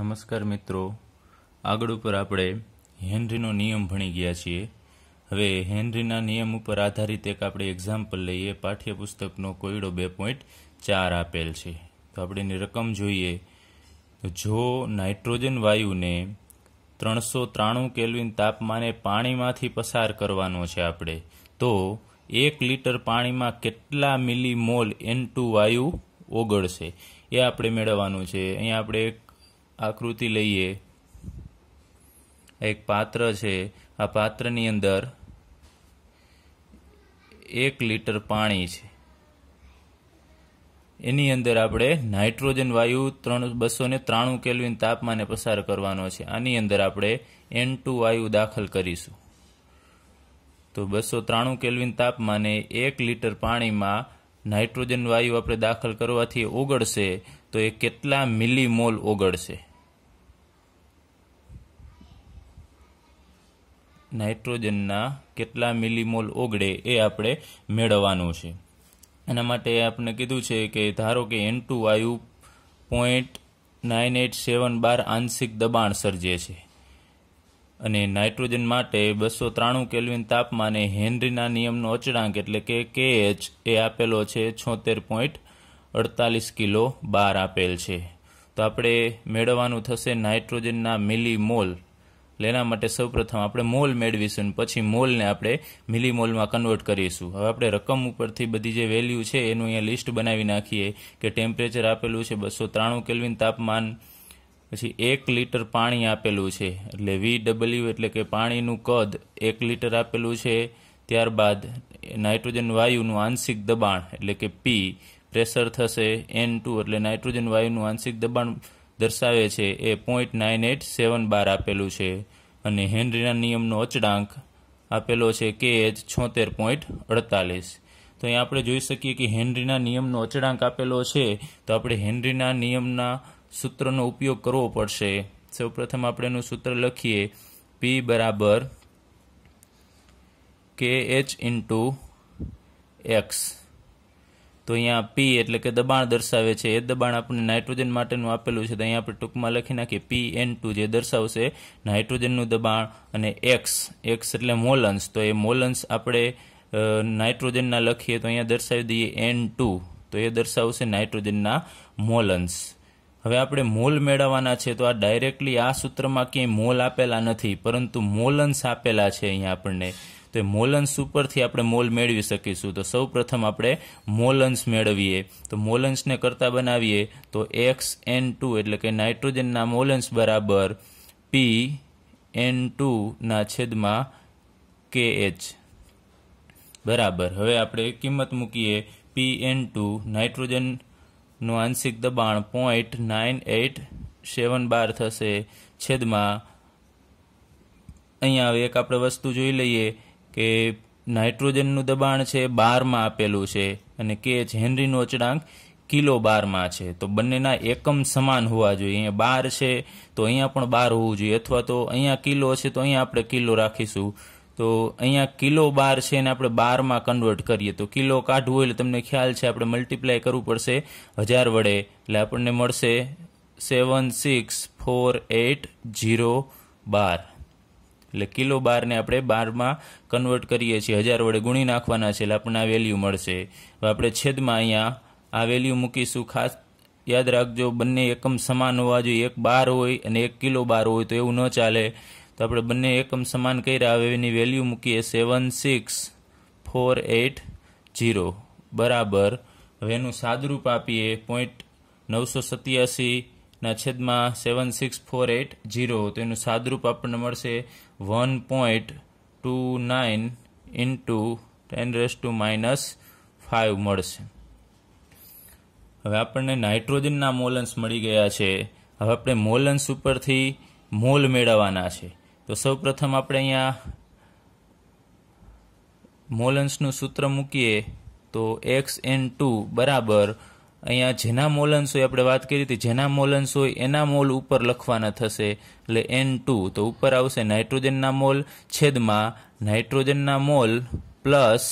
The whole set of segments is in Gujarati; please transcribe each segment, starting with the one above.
નમસ્કાર મિત્રો આગળ ઉપર આપણે હેનરીનો નિયમ ભણી ગયા છીએ હવે હેનરીના નિયમ ઉપર આધારિત એક આપણે એક્ઝામ્પલ લઈએ પાઠ્યપુસ્તકનો કોયડો બે પોઈન્ટ ચાર આપેલ છે તો આપણે એની રકમ જોઈએ જો નાઇટ્રોજન વાયુને ત્રણસો ત્રાણું કેલ્વિન તાપમાને પાણીમાંથી પસાર કરવાનો છે આપણે તો એક લીટર પાણીમાં કેટલા મિલી મોલ એન ટુ વાયુ ઓગળશે એ આપણે મેળવવાનું છે અહીંયા આપણે એક આકૃતિ લઈએ એક પાત્ર છે આ પાત્રની અંદર એક લિટર પાણી છે એની અંદર આપણે નાઇટ્રોજન વાયુ ત્રણ બસો ને ત્રાણું કેલ્વિન તાપમાને પસાર કરવાનો છે આની અંદર આપણે એન ટુ વાયુ દાખલ કરીશું તો બસો ત્રાણું કેલ્વિન તાપમાને એક લિટર પાણીમાં નાઇટ્રોજન વાયુ આપણે દાખલ કરવાથી ઓગળશે તો એ કેટલા મિલીમોલ ઓગળશે નાઇટ્રોજનના કેટલા મિલીમોલ ઓગળે એ આપણે મેળવવાનું છે એના માટે આપણે કીધું છે કે ધારો કે એન ટુ વાયુ point nine eight seven bar આંશિક દબાણ સર્જે છે અને નાઇટ્રોજન માટે બસો ત્રાણું કેલ્વિન તાપમાને હેનરીના નિયમનો અચળાંક એટલે કે કે એચ એ આપેલો છે છોતેર પોઈન્ટ અડતાલીસ કિલો બાર આપેલ છે તો આપણે મેળવવાનું થશે નાઇટ્રોજનના મિલી મોલ લેના એના માટે સૌપ્રથમ આપણે મોલ મેળવીશું પછી મોલને આપણે મિલી મોલમાં કન્વર્ટ કરીશું હવે આપણે રકમ ઉપરથી બધી જે વેલ્યુ છે એનું અહીંયા લિસ્ટ બનાવી નાખીએ કે ટેમ્પરેચર આપેલું છે બસો ત્રાણું કેલ્વિન તાપમાન પછી એક લીટર પાણી આપેલું છે એટલે વી ડબલ્યુ એટલે કે પાણીનું કદ એક લીટર આપેલું છે ત્યારબાદ નાઇટ્રોજન વાયુનું આંશિક દબાણ એટલે કે પી પ્રેશર થશે એન ટુ એટલે નાઇટ્રોજન વાયુનું આંશિક દબાણ દર્શાવે છે એ point nine eight seven bar આપેલું છે અને હેનરીના નિયમનો અચળાંક આપેલો છે કે એચ છોતેર પોઈન્ટ અડતાલીસ તો અહીં આપણે જોઈ શકીએ કે હેનરીના નિયમનો અચળાંક આપેલો છે તો આપણે હેનરીના નિયમના સૂત્રનો ઉપયોગ કરવો પડશે સૌપ્રથમ આપણે એનું સૂત્ર લખીએ પી બરાબર કે એચ ઇન્ટુ એક્સ તો અહીંયા પી એટલે કે દબાણ દર્શાવે છે એ દબાણ આપણને નાઇટ્રોજન માટેનું આપેલું છે તો અહીંયા આપણે ટૂંકમાં લખી નાખીએ પી એન ટુ જે દર્શાવશે નાઇટ્રોજનનું દબાણ અને એક્સ એક્સ એટલે મોલન્સ તો એ મોલન્સ આપણે નાઇટ્રોજનના લખીએ તો અહીંયા દર્શાવી દઈએ એન ટુ તો એ દર્શાવશે નાઇટ્રોજનના મોલન્સ હવે આપણે મોલ મેળવવાના છે તો આ ડાયરેક્ટલી આ સૂત્રમાં ક્યાંય મોલ આપેલા નથી પરંતુ મોલન્સ આપેલા છે અહીંયા આપણને તો મોલન્સ ઉપરથી આપણે મોલ મેળવી શકીશું તો સૌ પ્રથમ આપણે મોલન્સ મેળવીએ તો મોલન્સને અંશને કરતા બનાવીએ તો એક્સ એન ટુ એટલે કે નાઇટ્રોજનના મોલન્સ બરાબર પી એન ટુના છેદમાં કે એચ બરાબર હવે આપણે કિંમત મૂકીએ પી એન ટુ નાઇટ્રોજનનું આંશિક દબાણ point nine eight seven bar થશે છેદમાં અહીંયા એક આપણે વસ્તુ જોઈ લઈએ કે નાઇટ્રોજનનું દબાણ છે બારમાં આપેલું છે અને કે હેનરીનો અચળાંક કિલો બારમાં છે તો બંનેના એકમ સમાન હોવા જોઈએ અહીંયા બાર છે તો અહીંયા પણ બાર હોવું જોઈએ અથવા તો અહીંયા કિલો છે તો અહીંયા આપણે કિલો રાખીશું તો અહીંયા કિલો બાર છે એને આપણે બારમાં કન્વર્ટ કરીએ તો કિલો કાઢવું એટલે તમને ખ્યાલ છે આપણે મલ્ટીપ્લાય કરવું પડશે હજાર વડે એટલે આપણને મળશે seven six four eight zero bar એટલે કિલો બારને આપણે બારમાં કન્વર્ટ કરીએ છીએ હજાર વડે ગુણી નાખવાના છે એટલે આપણને આ વેલ્યુ મળશે હવે આપણે છેદમાં અહીંયા આ વેલ્યુ મૂકીશું ખાસ યાદ રાખજો બંને એકમ સમાન હોવા જોઈએ એક બાર હોય અને એક કિલો બાર હોય તો એવું ન ચાલે તો આપણે બંને એકમ સમાન કર્યા આવે એની વેલ્યુ મૂકીએ seven six four eight zero બરાબર હવે એનું સાદરૂપ આપીએ પોઈન્ટ નવસો સત્યાસી ના છેદમાં seven six four eight zero તો એનું સાદરૂપ આપણને મળશે one point two nine into ten raise to minus five મળશે હવે આપણને નાઇટ્રોજનના મોલન્સ મળી ગયા છે હવે આપણે મોલન્સ ઉપરથી મોલ મેળવવાના છે તો સૌપ્રથમ આપણે અહીંયા મોલન્સનું સૂત્ર મૂકીએ તો એક્સ એન ટુ બરાબર અહીંયા જેના મોલન્સ હોય આપણે વાત કરી હતી જેના મોલન્સ હોય એના મોલ ઉપર લખવાના થશે એટલે એન ટુ તો ઉપર આવશે નાઇટ્રોજનના મોલ છેદમાં નાઇટ્રોજનના મોલ પ્લસ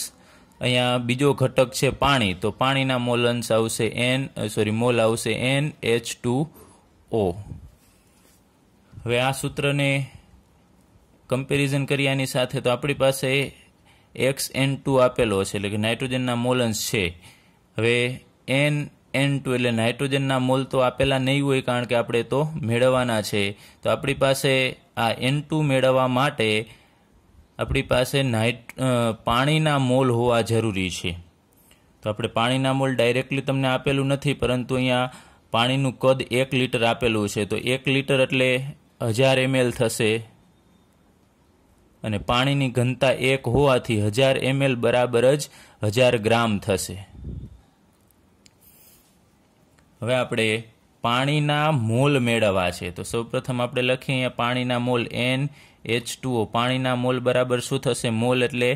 અહીંયા બીજો ઘટક છે પાણી તો પાણીના મોલન્સ આવશે એન સોરી મોલ આવશે એન એચ ટુ ઓ હવે આ સૂત્રને કમ્પેરિઝન કરી આની સાથે તો આપણી પાસે એક્સ એન ટુ આપેલો છે એટલે કે નાઇટ્રોજનના મોલન્સ છે હવે એન એન ટુ એટલે નાઇટ્રોજનના મોલ તો આપેલા નહીં હોય કારણ કે આપણે તો મેળવવાના છે તો આપણી પાસે આ એન ટુ મેળવવા માટે આપણી પાસે નાઇટ પાણીના મોલ હોવા જરૂરી છે તો આપણે પાણીના મોલ ડાયરેક્ટલી તમને આપેલું નથી પરંતુ અહીંયા પાણીનું કદ એક લીટર આપેલું છે તો એક લીટર એટલે હજાર એમએલ થશે અને પાણીની ઘનતા એક હોવાથી હજાર એમએલ બરાબર જ હજાર ગ્રામ થશે હવે આપણે પાણીના મોલ મેળવવા છે તો સૌપ્રથમ આપણે લખીએ અહીંયા પાણીના મોલ એન એચ ટુઓ પાણીના મોલ બરાબર શું થશે મોલ એટલે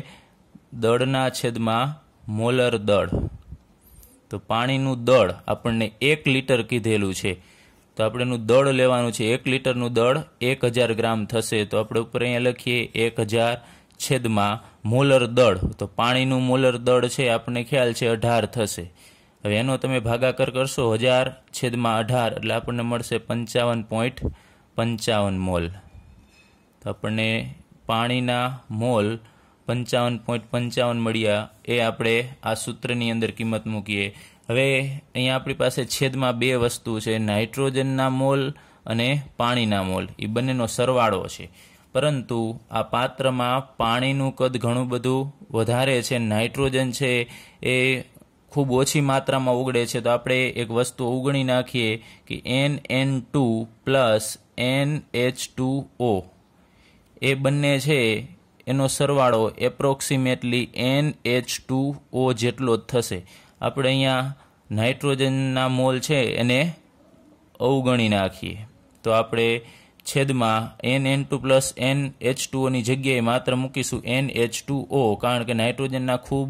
દળના છેદમાં મોલર દળ તો પાણીનું દળ આપણને એક લીટર કીધેલું છે તો આપણે એનું દળ લેવાનું છે એક લીટરનું દળ એક હજાર ગ્રામ થશે તો આપણે ઉપર અહીંયા લખીએ એક હજાર છેદમાં મોલર દળ તો પાણીનું મોલર દળ છે આપણને ખ્યાલ છે અઢાર થશે હવે એનો તમે ભાગાકાર કરશો હજાર છેદમાં અઢાર એટલે આપણને મળશે પંચાવન પોઈન્ટ પંચાવન મોલ તો આપણને પાણીના મોલ પંચાવન પોઈન્ટ પંચાવન મળ્યા એ આપણે આ સૂત્રની અંદર કિંમત મૂકીએ હવે અહીંયા આપણી પાસે છેદમાં બે વસ્તુ છે નાઇટ્રોજનના મોલ અને પાણીના મોલ એ બંનેનો સરવાળો છે પરંતુ આ પાત્રમાં પાણીનું કદ ઘણું બધું વધારે છે નાઇટ્રોજન છે એ ખૂબ ઓછી માત્રામાં ઓગળે છે તો આપણે એક વસ્તુ ઓગણી નાખીએ કે N N two plus N H two O એ બંને છે એનો સરવાળો approximately N H two O જેટલો જ થશે આપણે અહીંયા નાઇટ્રોજનના મોલ છે એને અવગણી નાખીએ તો આપણે છેદમાં N N two plus N H ટુઓની જગ્યાએ માત્ર મૂકીશું એન એચ ટુ ઓ કારણ કે નાઇટ્રોજનના ખૂબ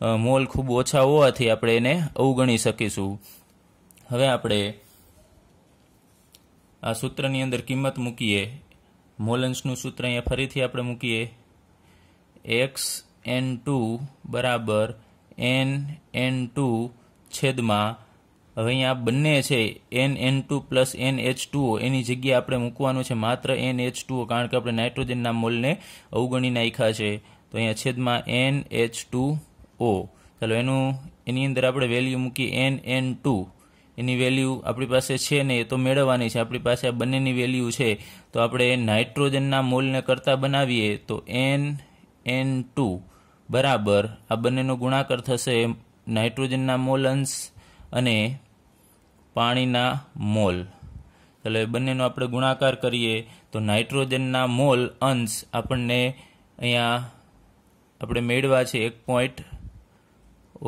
મોલ ખૂબ ઓછા હોવાથી આપણે એને અવગણી શકીશું હવે આપણે આ સૂત્રની અંદર કિંમત મૂકીએ મોલન્સનું સૂત્ર અહીંયા ફરીથી આપણે મૂકીએ એક્સ એન ટુ બરાબર એન એન ટુ છેદમાં હવે અહીંયા બંને છે N N two plus N H two O એની જગ્યાએ આપણે મૂકવાનું છે માત્ર એન એચ ટુઓ કારણ કે આપણે નાઇટ્રોજનના મોલને અવગણી નાખ્યા છે તો અહીંયા છેદમાં એન એચ ટુ ઓ ચાલો એનું એની અંદર આપણે વેલ્યુ મૂકીએ એન એન ટુ એની વેલ્યુ આપણી પાસે છે ને એ તો મેળવવાની છે આપણી પાસે આ બંનેની વેલ્યુ છે તો આપણે નાઇટ્રોજનના મોલને કરતા બનાવીએ તો એન એન ટુ બરાબર આ બંનેનો ગુણાકાર થશે નાઇટ્રોજનના મોલ અંશ અને પાણીના મોલ એ બંનેનો આપણે ગુણાકાર કરીએ તો નાઇટ્રોજનના મોલ અંશ આપણને અહીંયા આપણે મેળવા છે એક પોઈન્ટ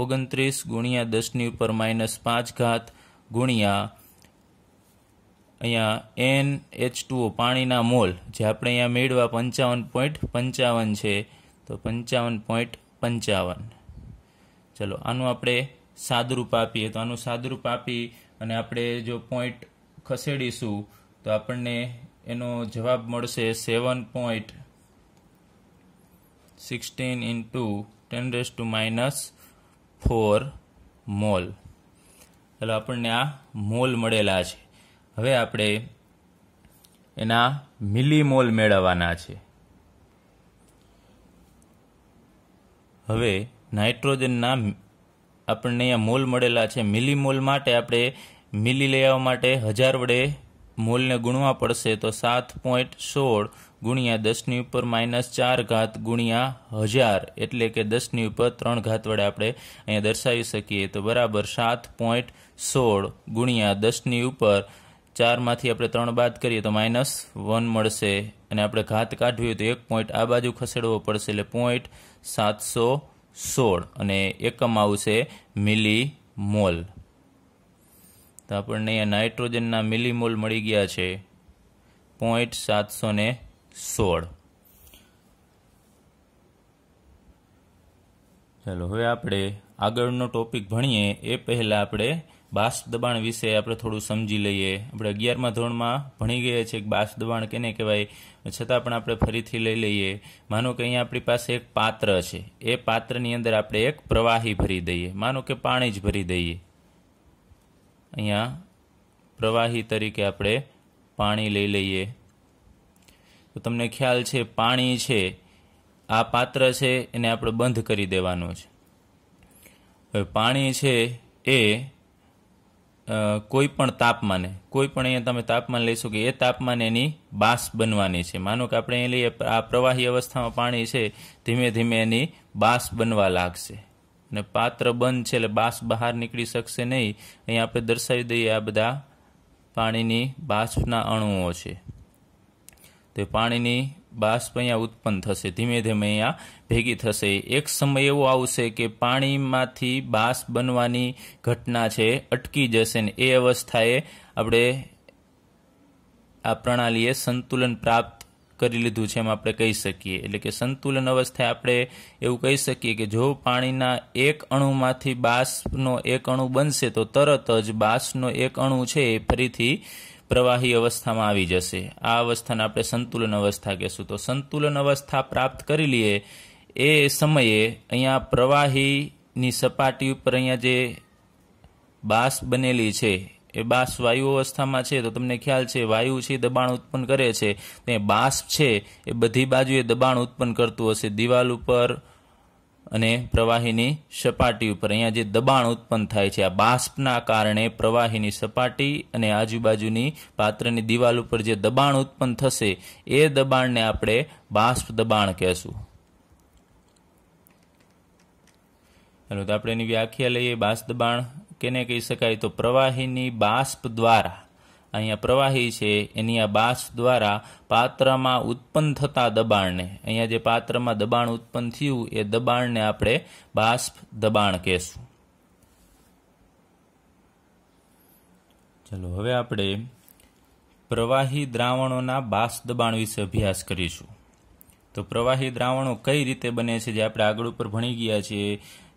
ઓગણત્રીસ ગુણ્યા દસની ઉપર માઇનસ પાંચ ઘાત ગુણ્યા અહીંયા એન એચ ટુઓ પાણીના મોલ જે આપણે અહીંયા મેળવા પંચાવન પોઈન્ટ પંચાવન છે તો પંચાવન પોઈન્ટ પંચાવન ચલો આનું આપણે સાદુરૂપ આપીએ તો આનું સાદુરૂપ આપી અને આપણે જો પોઈન્ટ ખસેડીશું તો આપણને એનો જવાબ મળશે seven point sixteen into ten raise to minus four mole એટલે આપણને આ મોલ મળેલા છે હવે આપણે એના મિલી મોલ મેળવવાના છે હવે નાઇટ્રોજનના આપણને અહીંયા મોલ મળેલા છે મિલી મોલ માટે આપણે મિલી લઈ આવવા માટે હજાર વડે મૂલને ગુણવા પડશે તો સાત પોઈન્ટ સોળ ગુણ્યા દસની ઉપર માઇનસ ચાર ઘાત ગુણ્યા હજાર એટલે કે દસની ઉપર ત્રણ ઘાત વડે આપણે અહીંયા દર્શાવી શકીએ તો બરાબર સાત પોઈન્ટ સોળ ગુણ્યા દસની ઉપર ચારમાંથી આપણે ત્રણ બાદ કરીએ તો માઇનસ વન મળશે અને આપણે ઘાત કાઢવી તો એક પોઈન્ટ આ બાજુ ખસેડવો પડશે એટલે પોઈન્ટ સાતસો સોળ અને એકમ આવશે મિલી મોલ તો આપણને અહીંયા નાઇટ્રોજનના મિલીમોલ મળી ગયા છે પોઈન્ટ સાતસો ને સોળ ચાલો હવે આપણે આગળનો ટોપિક ભણીએ એ પહેલાં આપણે બાષ્પ દબાણ વિશે આપણે થોડું સમજી લઈએ આપણે અગિયારમાં ધોરણમાં ભણી ગયા છીએ કે બાષ્પ દબાણ કેને કહેવાય છતાં પણ આપણે ફરીથી લઈ લઈએ માનો કે અહીંયા આપણી પાસે એક પાત્ર છે એ પાત્રની અંદર આપણે એક પ્રવાહી ભરી દઈએ માનો કે પાણી જ ભરી દઈએ અહીંયા પ્રવાહી તરીકે આપણે પાણી લઈ લઈએ તો તમને ખ્યાલ છે પાણી છે આ પાત્ર છે એને આપણે બંધ કરી દેવાનું છે હવે પાણી છે એ કોઈ પણ તાપમાને કોઈ પણ અહીંયા તમે તાપમાન લઈ શકો એ તાપમાન એની બાસ બનવાની છે માનો કે આપણે અહીં લઈએ આ પ્રવાહી અવસ્થામાં પાણી છે ધીમે ધીમે એની બાસ બનવા લાગશે ને પાત્ર બંધ છે એટલે બાસ બહાર નીકળી શકશે નહીં અહીં આપણે દર્શાવી દઈએ આ બધા પાણીની બાષ્પના અણુઓ છે તો પાણીની બાષ્પ અહીંયા ઉત્પન્ન થશે ધીમે ધીમે અહીંયા ભેગી થશે એક સમય એવો આવશે કે પાણીમાંથી બાષ્પ બનવાની ઘટના છે અટકી જશે ને એ અવસ્થાએ આપણે આ પ્રણાલીએ સંતુલન પ્રાપ્ત કરી લીધું છે એમ આપણે કહી શકીએ એટલે કે સંતુલન અવસ્થા આપણે એવું કહી શકીએ કે જો પાણીના એક અણુમાંથી બાષ્પનો એક અણુ બનશે તો તરત જ બાષ્પનો એક અણુ છે એ ફરીથી પ્રવાહી અવસ્થામાં આવી જશે આ અવસ્થાને આપણે સંતુલન અવસ્થા કહેશું તો સંતુલન અવસ્થા પ્રાપ્ત કરી લઈએ એ સમયે અહીંયા પ્રવાહીની સપાટી ઉપર અહીંયા જે બાષ્પ બનેલી છે એ બાષ્પ વાયુ અવસ્થામાં છે તો તમને ખ્યાલ છે વાયુ છે એ દબાણ ઉત્પન્ન કરે છે તે બાષ્પ છે એ બધી બાજુએ દબાણ ઉત્પન્ન કરતું હશે દિવાલ ઉપર અને પ્રવાહીની સપાટી ઉપર અહીંયા જે દબાણ ઉત્પન્ન થાય છે આ બાષ્પના કારણે પ્રવાહીની સપાટી અને આજુબાજુની પાત્રની દિવાલ ઉપર જે દબાણ ઉત્પન્ન થશે એ દબાણને આપણે બાષ્પ દબાણ કહેશું ચાલો તો આપણે એની વ્યાખ્યા લઈએ બાષ્પ દબાણ કેને કહી શકાય તો પ્રવાહીની બાષ્પ દ્વારા અહીંયા પ્રવાહી છે એની આ બાષ્પ દ્વારા પાત્રમાં ઉત્પન્ન થતા દબાણને અહીંયા જે પાત્રમાં દબાણ ઉત્પન્ન થયું એ દબાણને આપણે બાષ્પ દબાણ કહેશું ચલો હવે આપણે પ્રવાહી દ્રાવણોના બાષ્પ દબાણ વિશે અભ્યાસ કરીશું તો પ્રવાહી દ્રાવણો કઈ રીતે બને છે જે આપણે આગળ ઉપર ભણી ગયા છીએ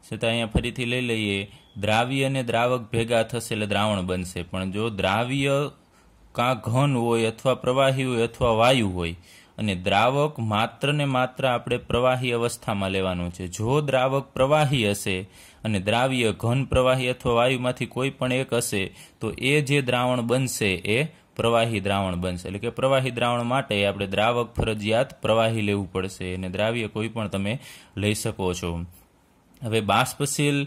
છતાં અહીંયા ફરીથી લઈ લઈએ દ્રાવ્ય અને દ્રાવક ભેગા થશે એટલે દ્રાવણ બનશે પણ જો દ્રાવ્ય કાં ઘન હોય અથવા પ્રવાહી હોય અથવા વાયુ હોય અને દ્રાવક માત્ર ને માત્ર આપણે પ્રવાહી અવસ્થામાં લેવાનું છે જો દ્રાવક પ્રવાહી હશે અને દ્રાવ્ય ઘન પ્રવાહી અથવા વાયુમાંથી કોઈ પણ એક હશે તો એ જે દ્રાવણ બનશે એ પ્રવાહી દ્રાવણ બનશે એટલે કે પ્રવાહી દ્રાવણ માટે આપણે દ્રાવક ફરજિયાત પ્રવાહી લેવું પડશે અને દ્રાવ્ય કોઈ પણ તમે લઈ શકો છો હવે બાષ્પશીલ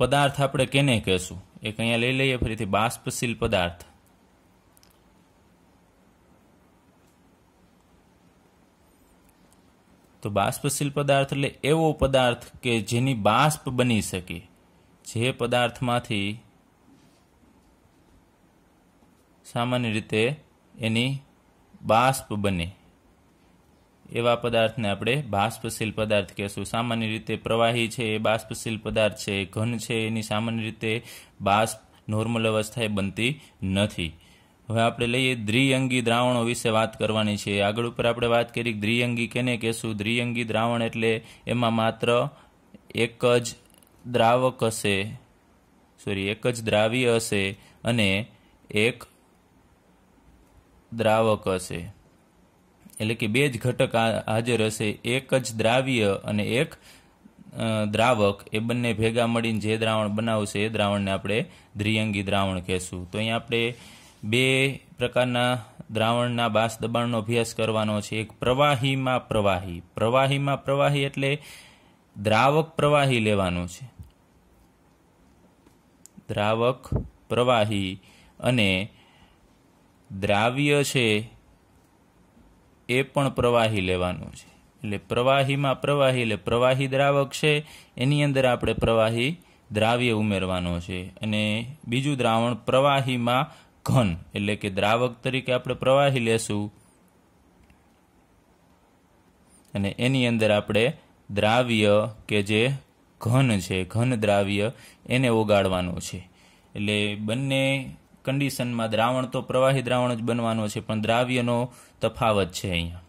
પદાર્થ આપણે કેને કહેશું એ અહીંયા લઈ લઈએ ફરીથી બાષ્પશીલ પદાર્થ તો બાષ્પશીલ પદાર્થ એટલે એવો પદાર્થ કે જેની બાષ્પ બની શકે જે પદાર્થમાંથી સામાન્ય રીતે એની બાષ્પ બને એવા પદાર્થને આપણે બાષ્પશીલ પદાર્થ કહેશું સામાન્ય રીતે પ્રવાહી છે એ બાષ્પશીલ પદાર્થ છે ઘન છે એની સામાન્ય રીતે બાષ્પ નોર્મલ અવસ્થાએ બનતી નથી હવે આપણે લઈએ દ્વિઅંગી દ્રાવણો વિશે વાત કરવાની છે આગળ ઉપર આપણે વાત કરી દ્વિઅંગી કેને કહેશું દ્વિઅંગી દ્રાવણ એટલે એમાં માત્ર એક જ દ્રાવક હશે સોરી એક જ દ્રાવ્ય હશે અને એક દ્રાવક હશે એટલે કે બે જ ઘટક હાજર હશે એક જ દ્રાવ્ય અને એક દ્રાવક એ બંને ભેગા મળીને જે દ્રાવણ બનાવશે એ દ્રાવણને આપણે દ્વિઅંગી દ્રાવણ કહેશું તો અહીં આપણે બે પ્રકારના દ્રાવણના બાસ દબાણનો અભ્યાસ કરવાનો છે એક પ્રવાહીમાં પ્રવાહી પ્રવાહીમાં પ્રવાહી એટલે દ્રાવક પ્રવાહી લેવાનું છે દ્રાવક પ્રવાહી અને દ્રાવ્ય છે એ પણ પ્રવાહી લેવાનું છે એટલે પ્રવાહીમાં પ્રવાહી એટલે પ્રવાહી દ્રાવક છે એની અંદર આપણે પ્રવાહી દ્રાવ્ય ઉમેરવાનો છે અને બીજું દ્રાવણ પ્રવાહીમાં ઘન એટલે કે દ્રાવક તરીકે આપણે પ્રવાહી લેશું અને એની અંદર આપણે દ્રાવ્ય કે જે ઘન છે ઘન દ્રાવ્ય એને ઓગાળવાનું છે એટલે બંને કન્ડિશનમાં દ્રાવણ તો પ્રવાહી દ્રાવણ જ બનવાનો છે પણ દ્રાવ્યનો તફાવત છે અહીંયા